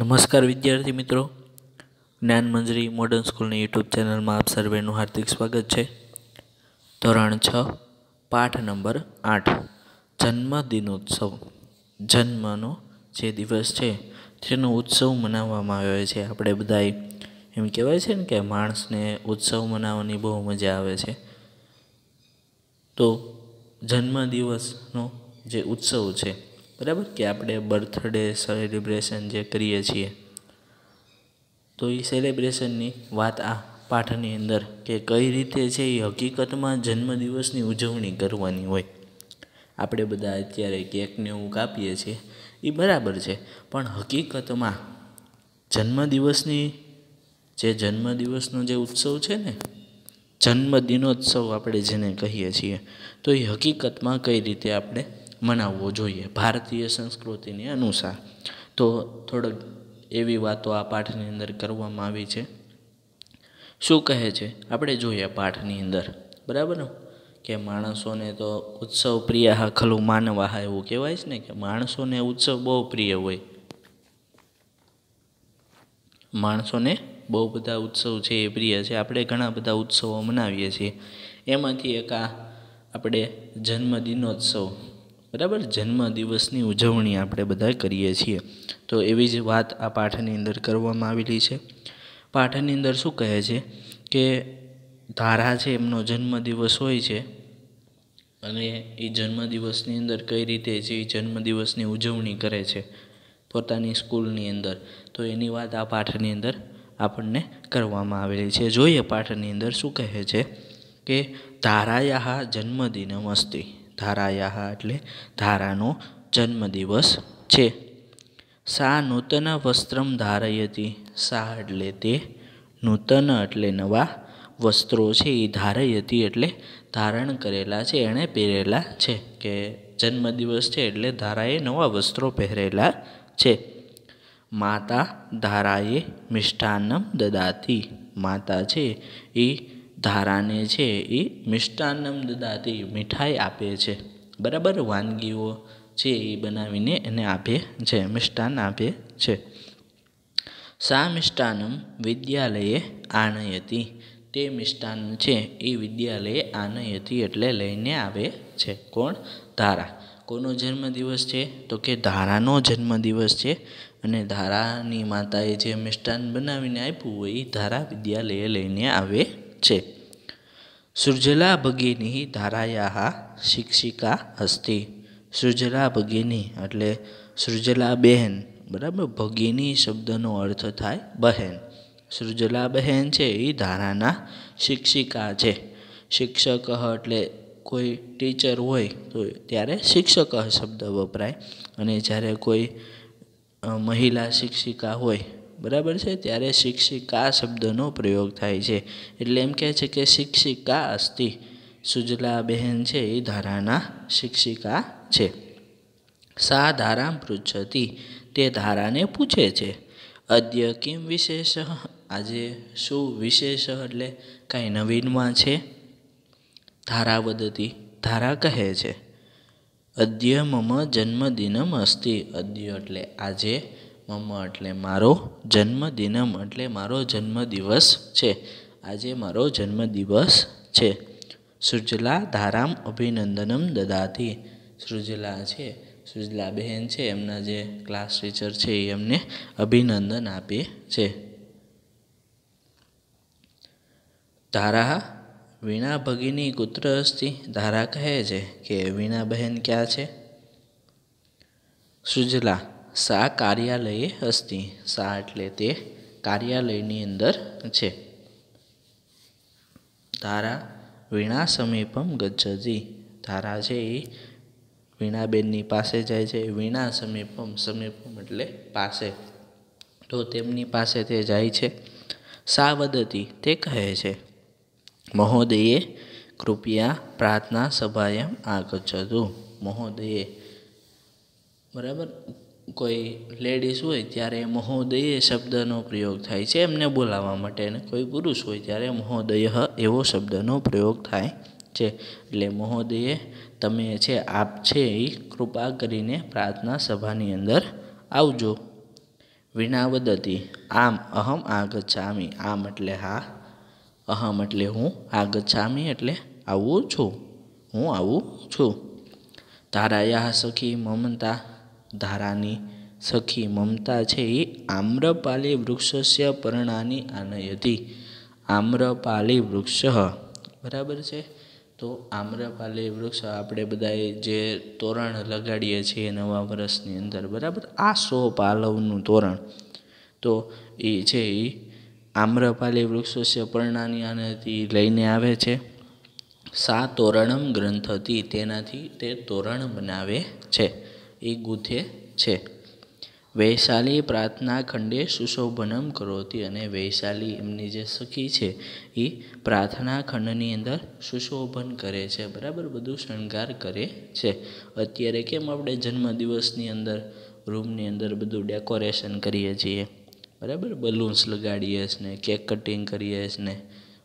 નમસ્કાર વિદ્યાર્થી મિત્રો જ્ઞાન મંજરી મોડર્ન સ્કૂલની યુટ્યુબ ચેનલમાં આપ સર્વેનું હાર્દિક સ્વાગત છે ધોરણ છ પાઠ નંબર આઠ જન્મદિનોત્સવ જન્મનો જે દિવસ છે તેનો ઉત્સવ મનાવવામાં આવ્યો છે આપણે બધાએ એમ કહેવાય છે ને કે માણસને ઉત્સવ મનાવવાની બહુ મજા આવે છે તો જન્મદિવસનો જે ઉત્સવ છે બરાબર કે આપણે બર્થડે સેલિબ્રેશન જે કરીએ છીએ તો એ સેલિબ્રેશનની વાત આ પાઠની અંદર કે કઈ રીતે છે એ હકીકતમાં જન્મદિવસની ઉજવણી કરવાની હોય આપણે બધા અત્યારે કેકને એવું કાપીએ છીએ એ બરાબર છે પણ હકીકતમાં જન્મદિવસની જે જન્મદિવસનો જે ઉત્સવ છે ને જન્મદિનોત્સવ આપણે જેને કહીએ છીએ તો એ હકીકતમાં કઈ રીતે આપણે મનાવવો જોઈએ ભારતીય સંસ્કૃતિને અનુસાર તો થોડોક એવી વાતો આ પાઠની અંદર કરવામાં આવી છે શું કહે છે આપણે જોઈએ પાઠની અંદર બરાબર ને કે માણસોને તો ઉત્સવ પ્રિય હા ખલું માનવા હા એવું કહેવાય છે ને કે માણસોને ઉત્સવ બહુ પ્રિય હોય માણસોને બહુ બધા ઉત્સવ છે એ પ્રિય છે આપણે ઘણા બધા ઉત્સવો મનાવીએ છીએ એમાંથી એક આ આપણે જન્મદિનોત્સવ બરાબર જન્મદિવસની ઉજવણી આપણે બધા કરીએ છીએ તો એવી જ વાત આ પાઠની અંદર કરવામાં આવેલી છે પાઠની અંદર શું કહે છે કે ધારા છે એમનો જન્મદિવસ હોય છે અને એ જન્મદિવસની અંદર કઈ રીતે જે જન્મદિવસની ઉજવણી કરે છે પોતાની સ્કૂલની અંદર તો એની વાત આ પાઠની અંદર આપણને કરવામાં આવેલી છે જોઈએ પાઠની અંદર શું કહે છે કે ધારાયા જન્મદિનમ અસ્તી ધારાયા એટલે ધારાનો જન્મદિવસ છે સા નૂતન વસ્ત્રમ ધારયતી સા એટલે તે નૂતન એટલે નવા વસ્ત્રો છે એ ધારયતી એટલે ધારણ કરેલા છે એણે પહેરેલા છે કે જન્મદિવસ છે એટલે ધારાએ નવા વસ્ત્રો પહેરેલા છે માતા ધારાએ મિષ્ટાન્નમ દદાતી માતા છે એ ધારાને છે એ મિષ્ટાન્નમ દદાતી મીઠાઈ આપે છે બરાબર વાનગીઓ છે એ બનાવીને એને આપે છે મિષ્ટાન આપે છે સા મિષ્ટાનમ વિદ્યાલયે આનયતી તે મિષ્ટાન છે એ વિદ્યાલયે આનયતી એટલે લઈને આવે છે કોણ ધારા કોનો જન્મદિવસ છે તો કે ધારાનો જન્મદિવસ છે અને ધારાની માતાએ જે મિષ્ટાન બનાવીને આપ્યું હોય એ ધારા વિદ્યાલયે લઈને આવે છે સૃજલા ભગિની ધારાયા શિક્ષિકા હસ્તી સૃજલા ભગિની એટલે સૃજલા બહેન બરાબર ભગિની શબ્દનો અર્થ થાય બહેન સૃજલા બહેન છે એ ધારાના શિક્ષિકા છે શિક્ષક એટલે કોઈ ટીચર હોય તો ત્યારે શિક્ષક શબ્દ વપરાય અને જ્યારે કોઈ મહિલા શિક્ષિકા હોય બરાબર છે ત્યારે શિક્ષિકા શબ્દનો પ્રયોગ થાય છે એટલે એમ કહે છે કે શિક્ષિકા અસ્તિ સુજલા બહેન છે એ ધારાના શિક્ષિકા છે સા ધારા પૃચ્છતી તે ધારાને પૂછે છે અદ્ય કિમ વિશેષ આજે શું વિશેષ એટલે કાંઈ નવીનમાં છે ધારા વધતી ધારા કહે છે અદ્ય મમ જન્મદિનમ અસ્તિ અદ્ય એટલે આજે મમ્મા એટલે મારો જન્મદિનમ એટલે મારો જન્મદિવસ છે આજે મારો જન્મદિવસ છે સૃજલા ધારામ અભિનંદનમ દદાતી સૃજલા છે સૃજલા બહેન છે એમના જે ક્લાસ ટીચર છે એ એમને અભિનંદન આપે છે ધારા વીણા ભગીની કુત્ર અસ્તિ ધારા કહે છે કે વીણા બહેન ક્યાં છે સૃજલા સા કાર્યાલયે અસ્તિ સા એટલે તે કાર્યાલયની અંદર છે ધારા વીણા સમીપમ ગજ્જતી ધારા છે એ વીણાબેનની પાસે જાય છે વીણા સમીપમ સમીપમ એટલે પાસે તો તેમની પાસે તે જાય છે વદતી તે કહે છે મહોદયે કૃપયા પ્રાર્થના સભાયામ આગચ્છતું મહોદયે બરાબર કોઈ લેડીઝ હોય ત્યારે મહોદય શબ્દનો પ્રયોગ થાય છે એમને બોલાવવા માટે અને કોઈ પુરુષ હોય ત્યારે મહોદય એવો શબ્દનો પ્રયોગ થાય છે એટલે મહોદયે તમે છે આપ છે એ કૃપા કરીને પ્રાર્થના સભાની અંદર આવજો વદતી આમ અહમ આગચ્છામી આમ એટલે હા અહમ એટલે હું આગચ્છામી એટલે આવું છું હું આવું છું તારાયા સખી મમતા ધારાની સખી મમતા છે એ આમ્રપાલી વૃક્ષસ્ય પર્ણાની આનયતી આમ્રપાલી વૃક્ષ બરાબર છે તો આમ્રપાલી વૃક્ષ આપણે બધાએ જે તોરણ લગાડીએ છીએ નવા વર્ષની અંદર બરાબર આ સો પાલવનું તોરણ તો એ છે એ આમ્રપાલી વૃક્ષસ્ય પર્ણાની આનયતી લઈને આવે છે સા તોરણમ ગ્રંથથી તેનાથી તે તોરણ બનાવે છે એ ગૂંથે છે વૈશાલી પ્રાર્થના ખંડે સુશોભનમ કરોતી અને વૈશાલી એમની જે સખી છે એ પ્રાર્થના ખંડની અંદર સુશોભન કરે છે બરાબર બધું શણગાર કરે છે અત્યારે કેમ આપણે જન્મદિવસની અંદર રૂમની અંદર બધું ડેકોરેશન કરીએ છીએ બરાબર બલૂન્સ લગાડીએ છીએ કેક કટિંગ કરીએ છીએ ને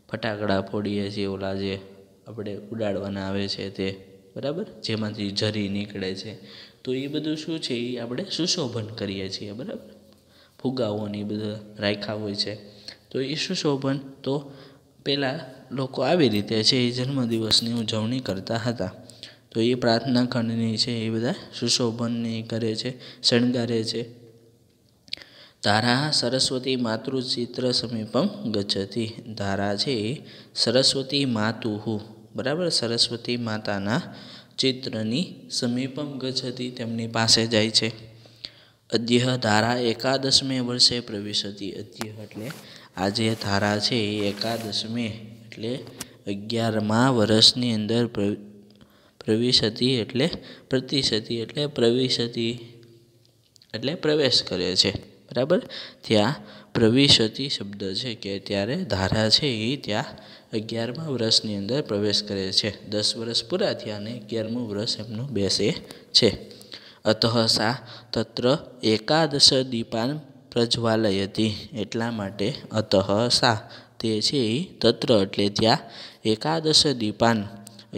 ફટાકડા ફોડીએ છીએ ઓલા જે આપણે ઉડાડવાના આવે છે તે બરાબર જેમાંથી ઝરી નીકળે છે તો એ બધું શું છે એ આપણે સુશોભન કરીએ છીએ બરાબર ફુગાઓને એ બધા રાખ્યા હોય છે તો એ સુશોભન તો પહેલાં લોકો આવી રીતે છે એ જન્મદિવસની ઉજવણી કરતા હતા તો એ પ્રાર્થના ખંડની છે એ બધા સુશોભનની કરે છે શણગારે છે ધારા સરસ્વતી માતૃચિત્ર સમીપમ ગચ્છતી ધારા છે સરસ્વતી માતુહુ બરાબર સરસ્વતી માતાના ચિત્રની સમીપમ ગચ્છતી તેમની પાસે જાય છે અદ્યહ ધારા એકાદશમે વર્ષે પ્રવેશતી અદ્યહ એટલે આ જે ધારા છે એ એકાદશમે એટલે અગિયારમા વર્ષની અંદર પ્રવેશતી એટલે પ્રતિશતી એટલે પ્રવેશતી એટલે પ્રવેશ કરે છે બરાબર ત્યાં પ્રવિશતિ શબ્દ છે કે ત્યારે ધારા છે એ ત્યાં અગિયારમા વર્ષની અંદર પ્રવેશ કરે છે દસ વર્ષ પૂરા થયા અને અગિયારમું વર્ષ એમનું બેસે છે અતઃ સા તત્ર એકાદશ દીપાન પ્રજ્વાલય હતી એટલા માટે અતઃ સા તે છે એ તત્ર એટલે ત્યાં એકાદશ દીપાન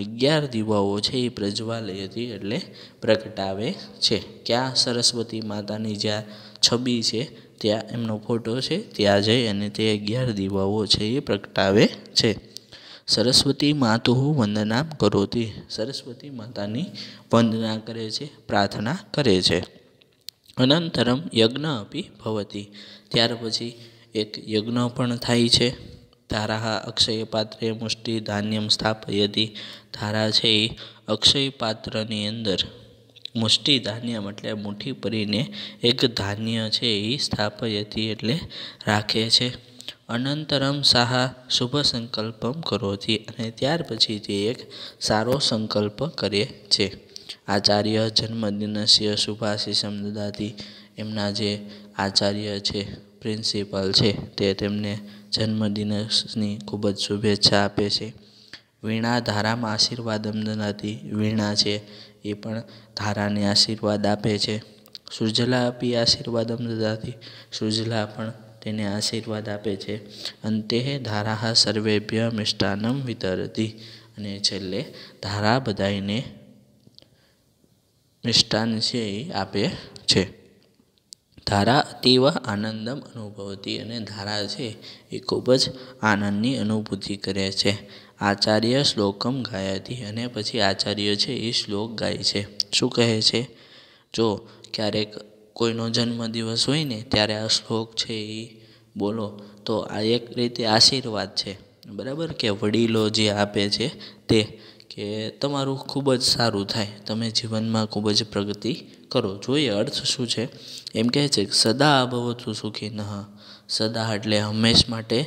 અગિયાર દીવાઓ છે એ પ્રજ્વાલય હતી એટલે પ્રગટાવે છે ક્યાં સરસ્વતી માતાની જ્યાં છબી છે ત્યાં એમનો ફોટો છે ત્યાં જઈ અને તે અગિયાર દીવાઓ છે એ પ્રગટાવે છે સરસ્વતી માતુ વંદના કરોતી સરસ્વતી માતાની વંદના કરે છે પ્રાર્થના કરે છે અનંતરમ યજ્ઞ અપી ભવતી ત્યાર પછી એક યજ્ઞ પણ થાય છે તારા અક્ષય પાત્રે મુષ્ટિ ધાન્યમ સ્થાપયતી ધારા છે એ અક્ષય પાત્રની અંદર મુષ્ટિ ધાન્યમ એટલે મુઠ્ઠી ભરીને એક ધાન્ય છે એ સ્થાપયતી એટલે રાખે છે અનંતરમ સાહા શુભ સંકલ્પમ કરોથી અને ત્યાર પછી તે એક સારો સંકલ્પ કરે છે આચાર્ય જન્મદિનસ્ય શુભાશીષમ દદાતી એમના જે આચાર્ય છે પ્રિન્સિપલ છે તે તેમને જન્મદિનસની ખૂબ જ શુભેચ્છા આપે છે વીણા ધારામાં આશીર્વાદમ દનાતી વીણા છે એ પણ ધારાને આશીર્વાદ આપે છે સુજલા આપી આશીર્વાદમ દદાતી સૂર્જલા પણ તેને આશીર્વાદ આપે છે અંતે ધારા સર્વેભ્ય મિષ્ટાનમ વિતરતી અને છેલ્લે ધારા બધાઈને મિષ્ટાન છે એ આપે છે ધારા અતિવ આનંદમ અનુભવતી અને ધારા છે એ ખૂબ જ આનંદની અનુભૂતિ કરે છે આચાર્ય શ્લોકમ ગાયાતી અને પછી આચાર્ય છે એ શ્લોક ગાય છે શું કહે છે જો ક્યારેક કોઈનો જન્મદિવસ હોય ને ત્યારે આ શ્લોક છે એ બોલો તો આ એક રીતે આશીર્વાદ છે બરાબર કે વડીલો જે આપે છે તે કે તમારું ખૂબ જ સારું થાય તમે જીવનમાં ખૂબ જ પ્રગતિ કરો જોઈએ અર્થ શું છે એમ કહે છે સદા અભવતું સુખી નહ સદા એટલે હંમેશ માટે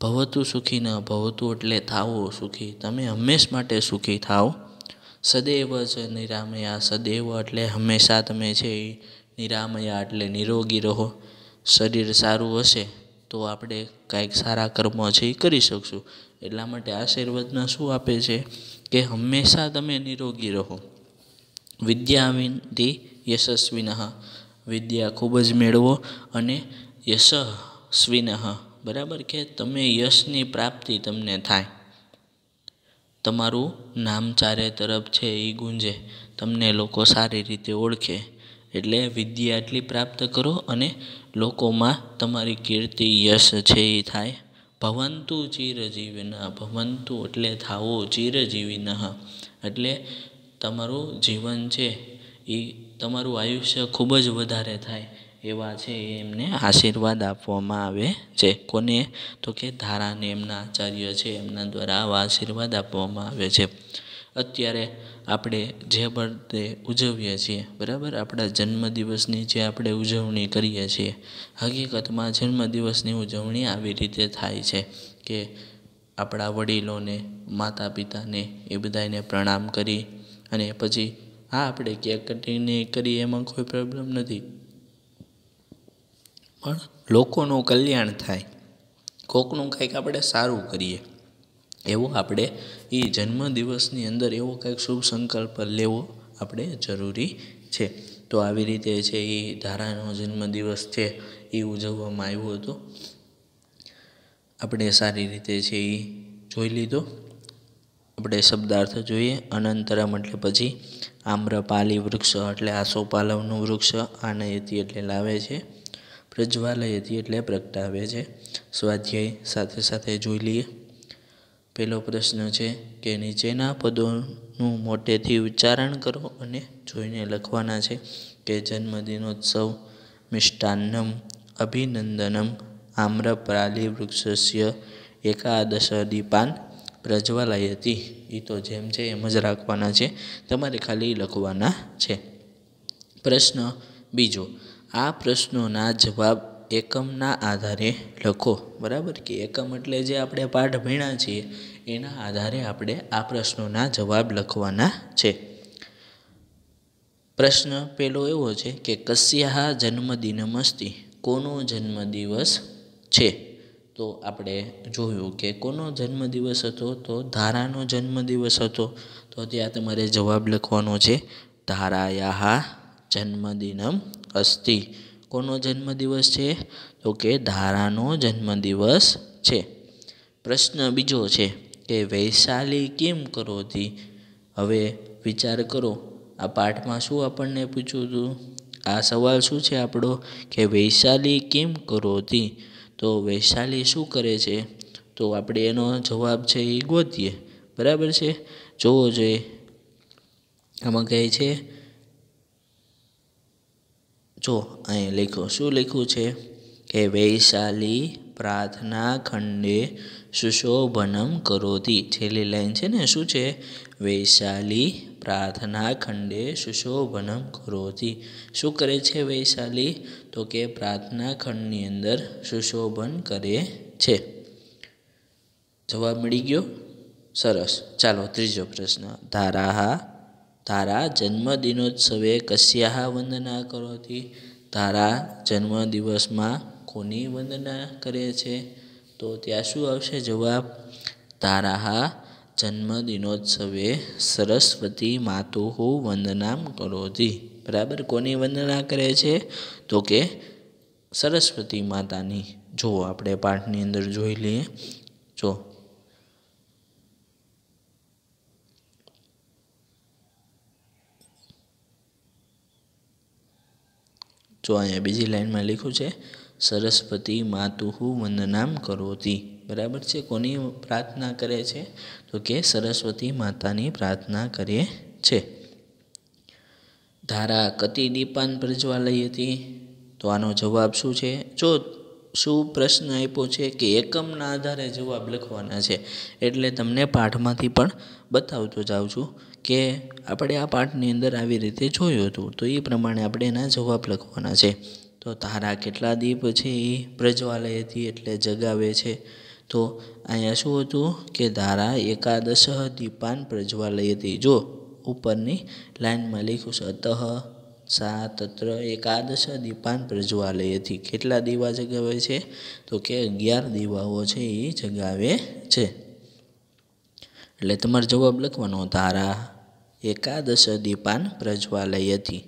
ભવતું સુખી ન ભવતું એટલે થાવો સુખી તમે હંમેશ માટે સુખી થાઓ સદૈવ જ નિરામયા સદૈવ એટલે હંમેશા તમે છે એ નિરામયા એટલે નિરોગી રહો શરીર સારું હશે તો આપણે કાંઈક સારા કર્મ છે એ કરી શકશું એટલા માટે આશીર્વદમાં શું આપે છે કે હંમેશા તમે નિરોગી રહો વિદ્યાવિનથી યશસ્વિનઃ વિદ્યા ખૂબ જ મેળવો અને યશસ્વિનઃ બરાબર કે તમે યશની પ્રાપ્તિ તમને થાય તમારું નામ ચારે તરફ છે એ ગુંજે તમને લોકો સારી રીતે ઓળખે એટલે વિદ્યા એટલી પ્રાપ્ત કરો અને લોકોમાં તમારી કીર્તિ યશ છે એ થાય ભવંતુ ચિરજીવીના ભવંતુ એટલે થાવો ચિરજીવીના એટલે તમારું જીવન છે એ તમારું આયુષ્ય ખૂબ જ વધારે થાય એવા છે એમને આશીર્વાદ આપવામાં આવે છે કોને તો કે ધારાને એમના આચાર્ય છે એમના દ્વારા આવા આશીર્વાદ આપવામાં આવે છે અત્યારે આપણે જે બર્થડે ઉજવીએ છીએ બરાબર આપણા જન્મદિવસની જે આપણે ઉજવણી કરીએ છીએ હકીકતમાં જન્મદિવસની ઉજવણી આવી રીતે થાય છે કે આપણા વડીલોને માતા પિતાને એ બધાને પ્રણામ કરી અને પછી હા આપણે કેક કટીને કરીએ એમાં કોઈ પ્રોબ્લેમ નથી પણ લોકોનું કલ્યાણ થાય કોઈકનું કંઈક આપણે સારું કરીએ એવો આપણે એ જન્મદિવસની અંદર એવો કંઈક શુભ સંકલ્પ લેવો આપણે જરૂરી છે તો આવી રીતે છે એ ધારાનો જન્મદિવસ છે એ ઉજવવામાં આવ્યો હતો આપણે સારી રીતે છે એ જોઈ લીધો આપણે શબ્દાર્થ જોઈએ અનંતરમ એટલે પછી આમ્રપાલી વૃક્ષ એટલે આસોપાલવનું વૃક્ષ આનયતી એટલે લાવે છે રજવાલયથી એટલે પ્રગટાવે છે સ્વાધ્યાય સાથે સાથે જોઈ લઈએ પહેલો પ્રશ્ન છે કે નીચેના પદોનું મોટેથી ઉચ્ચારણ કરો અને જોઈને લખવાના છે કે જન્મદિનોત્સવ મિષ્ટાન્નમ અભિનંદનમ આમ્રપ્રાલી વૃક્ષસ્ય એકાદશ દીપાન પ્રજ્વલાયતી એ તો જેમ છે એમ જ રાખવાના છે તમારે ખાલી લખવાના છે પ્રશ્ન બીજો આ પ્રશ્નોના જવાબ એકમના આધારે લખો બરાબર કે એકમ એટલે જે આપણે પાઠ ભણ્યા છીએ એના આધારે આપણે આ પ્રશ્નોના જવાબ લખવાના છે પ્રશ્ન પહેલો એવો છે કે કસ્યા જન્મદિનમસ્તી કોનો જન્મદિવસ છે તો આપણે જોયું કે કોનો જન્મદિવસ હતો તો ધારાનો જન્મદિવસ હતો તો ત્યાં તમારે જવાબ લખવાનો છે ધારાયા જન્મદિનમ અસ્થિ કોનો જન્મદિવસ છે તો કે ધારાનો જન્મદિવસ છે પ્રશ્ન બીજો છે કે વૈશાલી કેમ કરો હતી હવે વિચાર કરો આ પાઠમાં શું આપણને પૂછ્યું હતું આ સવાલ શું છે આપણો કે વૈશાલી કેમ કરો હતી તો વૈશાલી શું કરે છે તો આપણે એનો જવાબ છે એ ગોતીએ બરાબર છે જોવો જોઈએ આમાં કહે છે જો અહીં લખ્યું શું લખ્યું છે કે વૈશાલી પ્રાર્થના ખંડે સુશોભનમ કરોતી છેલ્લી લાઈન છે ને શું છે વૈશાલી પ્રાર્થના ખંડે સુશોભનમ કરોતી શું કરે છે વૈશાલી તો કે પ્રાર્થના ખંડની અંદર સુશોભન કરે છે જવાબ મળી ગયો સરસ ચાલો ત્રીજો પ્રશ્ન ધારાહા તારા જન્મદિનોત્સવે કશ્યા વંદના કરોતી તારા જન્મદિવસમાં કોની વંદના કરે છે તો ત્યાં શું આવશે જવાબ તારા જન્મદિનોત્સવે સરસ્વતી માતુઃ વંદના કરોતી બરાબર કોની વંદના કરે છે તો કે સરસ્વતી માતાની જો આપણે પાઠની અંદર જોઈ લઈએ જો જો અહીંયા બીજી લાઇનમાં લખ્યું છે સરસ્વતી માતુહુ વંદનામ કરોતી બરાબર છે કોની પ્રાર્થના કરે છે તો કે સરસ્વતી માતાની પ્રાર્થના કરીએ છે ધારા કતિ દીપાન પ્રજ્વાલય હતી તો આનો જવાબ શું છે જો શું પ્રશ્ન આપ્યો છે કે એકમના આધારે જવાબ લખવાના છે એટલે તમને પાઠમાંથી પણ બતાવતો જાઉં છું કે આપણે આ પાઠની અંદર આવી રીતે જોયું હતું તો એ પ્રમાણે આપણે એના જવાબ લખવાના છે તો તારા કેટલા દીપ છે એ પ્રજવાલયથી એટલે જગાવે છે તો અહીંયા શું હતું કે ધારા એકાદશ દીપાન પ્રજવાલયથી જો ઉપરની લાઇનમાં લખ્યું સતઃ સા તત્ર એકાદશ દીપાન પ્રજ્વાલયથી કેટલા દીવા જગાવે છે તો કે અગિયાર દીવાઓ છે એ જગાવે છે એટલે તમારો જવાબ લખવાનો ધારા એકાદશ દીપાન હતી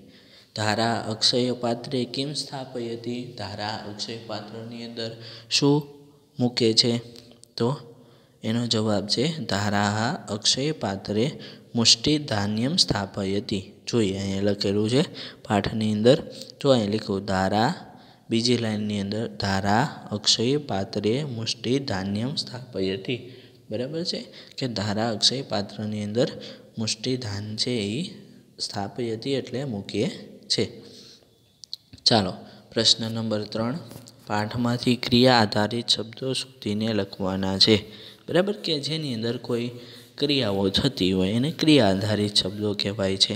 ધારા અક્ષય પાત્રે કેમ સ્થાપયતી ધારા અક્ષય પાત્રની અંદર શું મૂકે છે તો એનો જવાબ છે ધારા અક્ષય પાત્રે મુષ્ટિ ધાન્યમ સ્થાપી હતી જોઈએ અહીંયા લખેલું છે પાઠની અંદર જો અહીં લખ્યું ધારા બીજી લાઇનની અંદર ધારા અક્ષય પાત્રે મુષ્ટિ ધાન્યમ સ્થાપી હતી બરાબર છે કે ધારા અક્ષય પાત્રની અંદર મુષ્ટિધાન છે એ સ્થાપી હતી એટલે મૂકીએ છે ચાલો પ્રશ્ન નંબર ત્રણ પાઠમાંથી ક્રિયા આધારિત શબ્દો શોધીને લખવાના છે બરાબર કે જેની અંદર કોઈ ક્રિયાઓ થતી હોય એને ક્રિયા આધારિત શબ્દો કહેવાય છે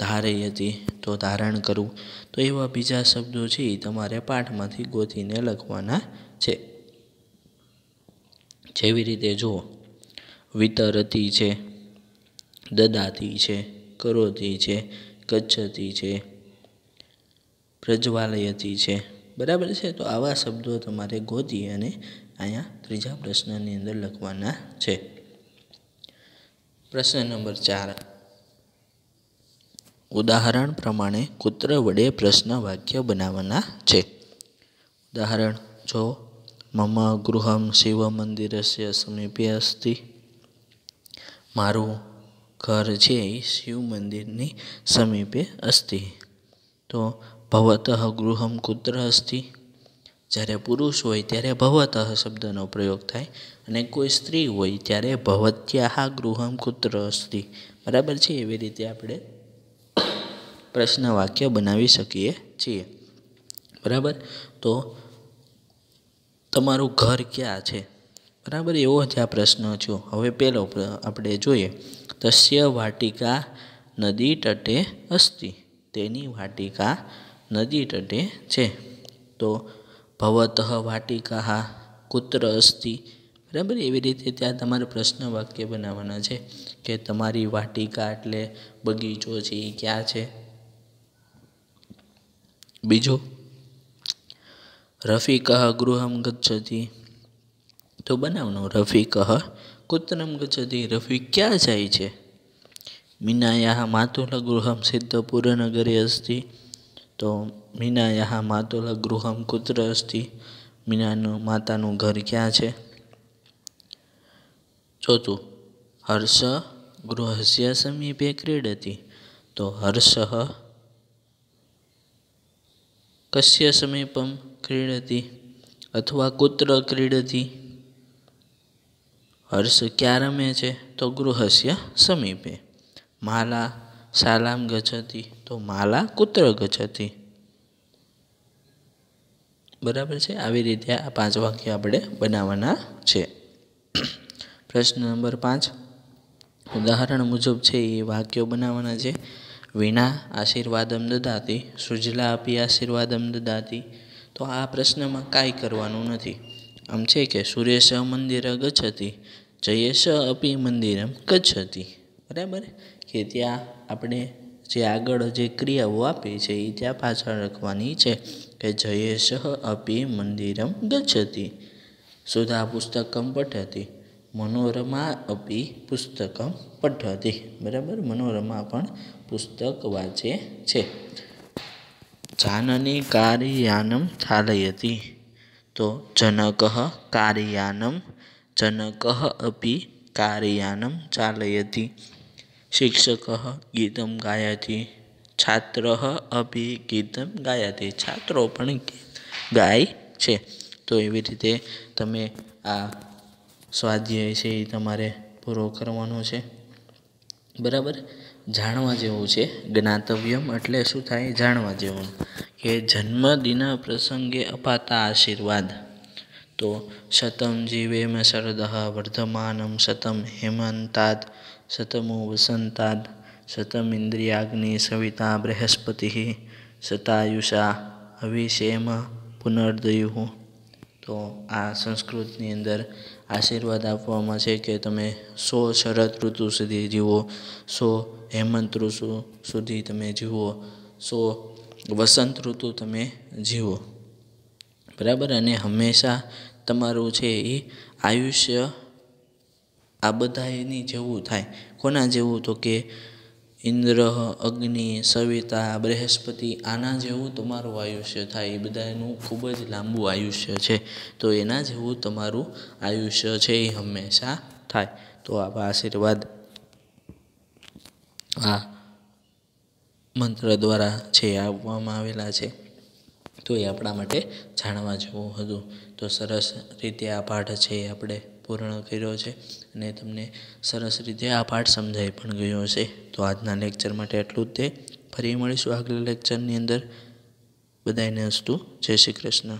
ધારઈ હતી તો ધારણ કરવું તો એવા બીજા શબ્દો છે એ તમારે પાઠમાંથી ગોતીને લખવાના છે જેવી રીતે જુઓ વિતરતી છે દદાતી છે કરોતી છે ગચ્છતી છે પ્રજ્વાલયતી છે બરાબર છે તો આવા શબ્દો તમારે ગોતી અને અહીંયા ત્રીજા પ્રશ્નની અંદર લખવાના છે પ્રશ્ન નંબર ચાર ઉદાહરણ પ્રમાણે કૂત્ર વડે પ્રશ્ન વાક્ય બનાવવાના છે ઉદાહરણ જો મમ ગૃહમ શિવ મંદિરસ્ય સમીપે અસ્તિ મારું ઘર છે એ શિવ મંદિરની સમીપે અસ્તિ તો ભવતઃ ગૃહમ કુત્ર અસ્તિ જ્યારે પુરુષ હોય ત્યારે ભવતઃ શબ્દનો પ્રયોગ થાય અને કોઈ સ્ત્રી હોય ત્યારે ભવત્યાહ ગૃહમ કુત્ર અસ્તિ બરાબર છે એવી રીતે આપણે પ્રશ્ન વાક્ય બનાવી શકીએ છીએ બરાબર તો તમારું ઘર ક્યાં છે બરાબર એવો જ આ પ્રશ્ન થયો હવે પહેલો આપણે જોઈએ તસ્ય વાટિકા નદી તટે અસ્તી તેની વાટિકા નદી તટે છે તો ભવત વાટિકા કુત્ર અસ્તિ બરાબર એવી રીતે ત્યાં તમારે પ્રશ્ન વાક્ય બનાવવાના છે કે તમારી વાટિકા એટલે બગીચો છે એ ક્યાં છે બીજો રફિકઃ ગૃહમ ગચ્છતી તો બનાવનો રફી કહ કુતરમ ગજતી રફી ક્યાં જાય છે મીનાયા માતુલ ગૃહમ સિદ્ધપુરનગરે અસ્તિ તો મીનાયા માતુલ ગૃહમ કુત્ર અસ્તિ મીનાનું માતાનું ઘર ક્યાં છે ચોથું હર્ષ ગૃહસ્ય સમીપે ક્રીડતી તો હર્ષ કસ્ય સમીપમ ક્રીડતી અથવા કુત્ર ક્રીડતી હર્ષ ક્યાં રમે છે તો ગૃહસ્ય સમીપે માલા સાલામ ગચતી તો માલા કુત્ર ગચતી બરાબર છે આવી રીતે આ પાંચ વાક્ય આપણે બનાવવાના છે પ્રશ્ન નંબર પાંચ ઉદાહરણ મુજબ છે એ વાક્યો બનાવવાના છે વિના આશીર્વાદમ દદાતી સુજલા આપી આશીર્વાદમ દદાતી તો આ પ્રશ્નમાં કાંઈ કરવાનું નથી આમ છે કે સુરેશ મંદિરં ગચ્છતિ જયેશ અપી મંદિરમ ગચ્છતિ બરાબર કે ત્યાં આપણે જે આગળ જે ક્રિયાઓ આપી છે એ ત્યાં પાછળ લખવાની છે કે જયેશ અપી મંદિરમ ગચ્છતિ સુધા પુસ્તકમ પઠતી મનોરમા અપી પુસ્તકમ પઠતી બરાબર મનોરમા પણ પુસ્તક વાંચે છે જાનની કારિયાનમ થાલયતી તો જનક કાર્યાનમ જનક અપી કારયાનમ ચાલયતિ શિક્ષકઃ ગીતમ ગાયતિ છાત્ર અપી ગીતમ ગાયતિ છાત્રો પણ ગીત ગાય છે તો એવી રીતે તમે આ સ્વાધ્યાય છે એ તમારે પૂરો કરવાનો છે બરાબર જાણવા જેવું છે જ્ઞાતવ્યમ એટલે શું થાય જાણવા જેવું કે જન્મદિન પ્રસંગે અપાતા આશીર્વાદ તો શતમ જીવેમ શરદ વર્ધમાનમ શતમ હેમંતાદ શતમો વસંતાદ શતમ ઇન્દ્રિયાગ્નિ સવિતા બૃહસ્પતિ શતાયુષા હવિષેમ પુનર્દયુ તો આ સંસ્કૃતની અંદર આશીર્વાદ આપવામાં છે કે તમે સો શરદ ઋતુ સુધી જીવો સો હેમંત ઋતુ સુધી તમે જીવો સો વસંત ઋતુ તમે જીવો બરાબર અને હંમેશા તમારું છે એ આયુષ્ય આ બધાની જેવું થાય કોના જેવું તો કે ઇન્દ્ર અગ્નિ સવિતા બૃહસ્પતિ આના જેવું તમારું આયુષ્ય થાય એ બધાનું ખૂબ જ લાંબુ આયુષ્ય છે તો એના જેવું તમારું આયુષ્ય છે એ હંમેશા થાય તો આવા આશીર્વાદ આ મંત્ર દ્વારા છે આપવામાં આવેલા છે તો એ આપણા માટે જાણવા જેવું હતું તો સરસ રીતે આ પાઠ છે એ આપણે પૂર્ણ કર્યો છે અને તમને સરસ રીતે આ પાઠ સમજાઈ પણ ગયો હશે તો આજના લેક્ચર માટે એટલું જ તે ફરી મળીશું આગલા લેક્ચરની અંદર બધાને હસ્તું જય શ્રી કૃષ્ણ